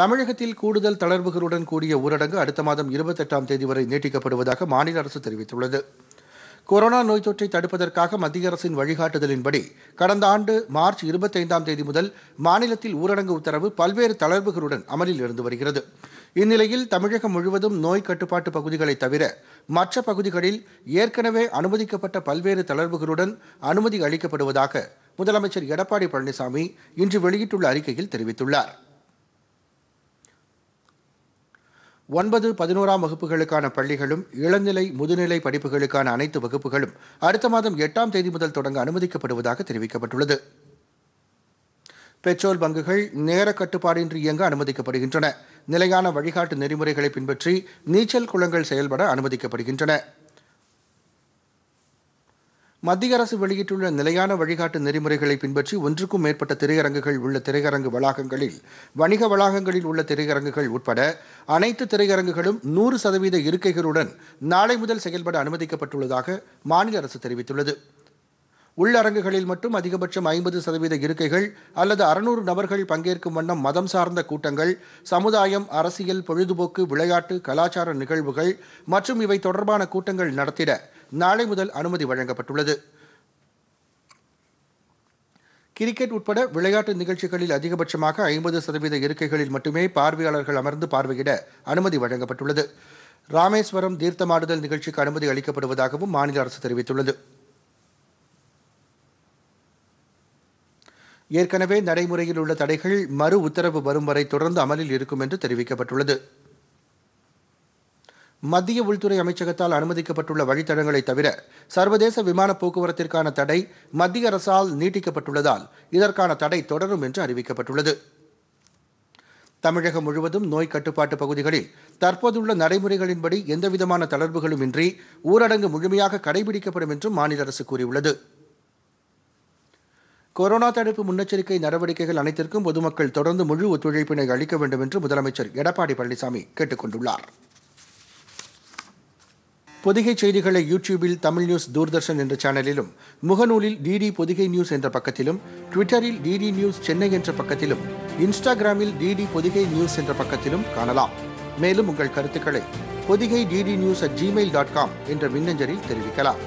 தமிழகத்தில் கூடுதல் தளர்வுகளுடன் கூடிய ஊரடங்கு அடுத்த மாதம் இருபத்தெட்டாம் தேதி வரை நீட்டிக்கப்படுவதாக மாநில அரசு தெரிவித்துள்ளது கொரோனா நோய் தொற்றை தடுப்பதற்காக மத்திய அரசின் வழிகாட்டுதலின்படி கடந்த ஆண்டு மார்ச் இருபத்தைந்தாம் தேதி முதல் மாநிலத்தில் ஊரடங்கு உத்தரவு பல்வேறு தளர்வுகளுடன் அமலில் இருந்து வருகிறது இந்நிலையில் தமிழகம் முழுவதும் நோய் கட்டுப்பாட்டு பகுதிகளை தவிர மற்ற பகுதிகளில் ஏற்கனவே அனுமதிக்கப்பட்ட பல்வேறு தளர்வுகளுடன் அனுமதி அளிக்கப்படுவதாக முதலமைச்சர் எடப்பாடி பழனிசாமி இன்று வெளியிட்டுள்ள அறிக்கையில் தெரிவித்துள்ளார் ஒன்பது பதினோராம் வகுப்புகளுக்கான பள்ளிகளும் இளநிலை முதுநிலை படிப்புகளுக்கான அனைத்து வகுப்புகளும் அடுத்த மாதம் எட்டாம் தேதி முதல் தொடங்க அனுமதிக்கப்படுவதாக தெரிவிக்கப்பட்டுள்ளது பெட்ரோல் பங்குகள் நேர கட்டுப்பாடின்றி இயங்க அனுமதிக்கப்படுகின்றன நிலையான வழிகாட்டு நெறிமுறைகளை பின்பற்றி நீச்சல் குளங்கள் செயல்பட அனுமதிக்கப்படுகின்றன மத்திய அரசு வெளியிட்டுள்ள நிலையான வழிகாட்டு நெறிமுறைகளை பின்பற்றி ஒன்றுக்கும் மேற்பட்ட திரையரங்குகள் உள்ள திரையரங்கு வளாகங்களில் வணிக வளாகங்களில் உள்ள திரையரங்குகள் உட்பட அனைத்து திரையரங்குகளும் நூறு சதவீத இருக்கைகளுடன் நாளை முதல் செயல்பட அனுமதிக்கப்பட்டுள்ளதாக மாநில அரசு தெரிவித்துள்ளது உள்ளரங்குகளில் மட்டும் அதிகபட்சம் ஐம்பது சதவீத இருக்கைகள் அல்லது அறுநூறு நபர்கள் பங்கேற்கும் வண்ணம் மதம் சார்ந்த கூட்டங்கள் சமுதாயம் அரசியல் பொழுதுபோக்கு விளையாட்டு கலாச்சார நிகழ்வுகள் மற்றும் இவை தொடர்பான கூட்டங்கள் நடத்திட நாளை முதல் அனுமதி வழங்கப்பட்டுள்ளது கிரிக்கெட் உட்பட விளையாட்டு நிகழ்ச்சிகளில் அதிகபட்சமாக ஐம்பது சதவீத இருக்கைகளில் மட்டுமே பார்வையாளர்கள் அமர்ந்து பார்வையிட அனுமதி வழங்கப்பட்டுள்ளது ராமேஸ்வரம் தீர்த்தமாடுதல் நிகழ்ச்சிக்கு அனுமதி அளிக்கப்படுவதாகவும் மாநில அரசு தெரிவித்துள்ளது ஏற்கனவே நடைமுறையில் உள்ள தடைகள் மறு உத்தரவு வரும் வரை தொடர்ந்து அமலில் இருக்கும் என்று தெரிவிக்கப்பட்டுள்ளது மத்திய உள்துறை அமைச்சகத்தால் அனுமதிக்கப்பட்டுள்ள வழித்தடங்களை தவிர சர்வதேச விமான போக்குவரத்திற்கான தடை மத்திய அரசால் நீட்டிக்கப்பட்டுள்ளதால் இதற்கான தடை தொடரும் என்று அறிவிக்கப்பட்டுள்ளது தமிழகம் முழுவதும் நோய் கட்டுப்பாட்டு பகுதிகளில் தற்போதுள்ள நடைமுறைகளின்படி எந்தவிதமான தளர்வுகளும் இன்றி ஊரடங்கு முழுமையாக கடைபிடிக்கப்படும் என்றும் மாநில அரசு கூறியுள்ளது கொரோனா தடுப்பு முன்னெச்சரிக்கை நடவடிக்கைகள் அனைத்திற்கும் பொதுமக்கள் தொடர்ந்து முழு ஒத்துழைப்பினை அளிக்க வேண்டும் என்று முதலமைச்சர் எடப்பாடி பழனிசாமி கேட்டுக் கொண்டுள்ளார் பொதிகை செய்திகளை யூடியூபில் தமிழ் நியூஸ் தூர்தர்ஷன் என்ற சேனலிலும் முகநூலில் டிடி பொதிகை நியூஸ் என்ற பக்கத்திலும் ட்விட்டரில் டிடி நியூஸ் சென்னை என்ற பக்கத்திலும் இன்ஸ்டாகிராமில் டிடி பொதிகை நியூஸ் என்ற பக்கத்திலும் காணலாம் மேலும் உங்கள் கருத்துக்களை Podhigai DD news at Gmail dot com என்ற மின்னஞ்சலில் தெரிவிக்கலாம்